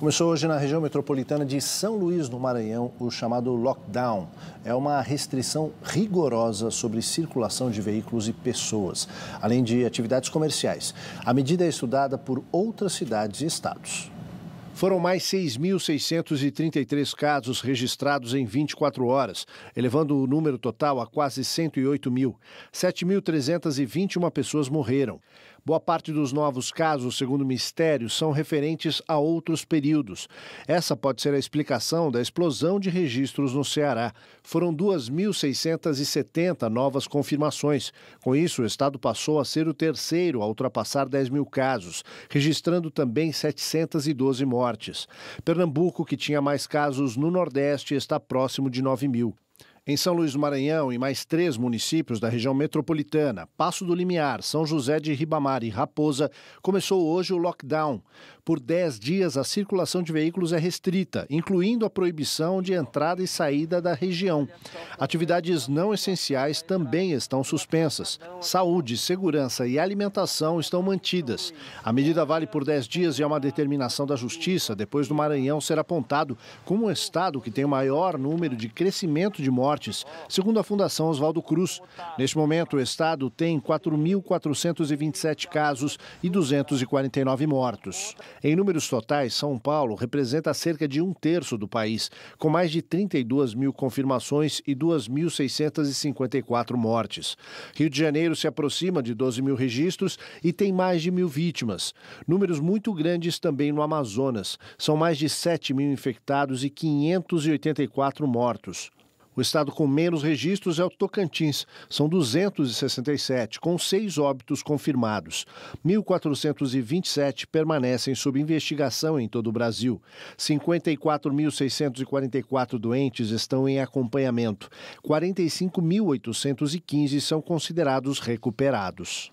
Começou hoje na região metropolitana de São Luís, no Maranhão, o chamado lockdown. É uma restrição rigorosa sobre circulação de veículos e pessoas, além de atividades comerciais. A medida é estudada por outras cidades e estados. Foram mais 6.633 casos registrados em 24 horas, elevando o número total a quase 108 mil. 7.321 pessoas morreram. Boa parte dos novos casos, segundo o Ministério, são referentes a outros períodos. Essa pode ser a explicação da explosão de registros no Ceará. Foram 2.670 novas confirmações. Com isso, o estado passou a ser o terceiro a ultrapassar 10 mil casos, registrando também 712 mortes mortes. Pernambuco, que tinha mais casos no Nordeste, está próximo de 9 mil. Em São Luís do Maranhão e mais três municípios da região metropolitana, Passo do Limiar, São José de Ribamar e Raposa, começou hoje o lockdown. Por 10 dias, a circulação de veículos é restrita, incluindo a proibição de entrada e saída da região. Atividades não essenciais também estão suspensas. Saúde, segurança e alimentação estão mantidas. A medida vale por 10 dias e é uma determinação da Justiça, depois do Maranhão ser apontado como o estado que tem o maior número de crescimento de mortes mortes, segundo a Fundação Oswaldo Cruz. Neste momento, o estado tem 4.427 casos e 249 mortos. Em números totais, São Paulo representa cerca de um terço do país, com mais de 32 mil confirmações e 2.654 mortes. Rio de Janeiro se aproxima de 12 mil registros e tem mais de mil vítimas. Números muito grandes também no Amazonas. São mais de 7 mil infectados e 584 mortos. O estado com menos registros é o Tocantins, são 267, com seis óbitos confirmados. 1.427 permanecem sob investigação em todo o Brasil. 54.644 doentes estão em acompanhamento. 45.815 são considerados recuperados.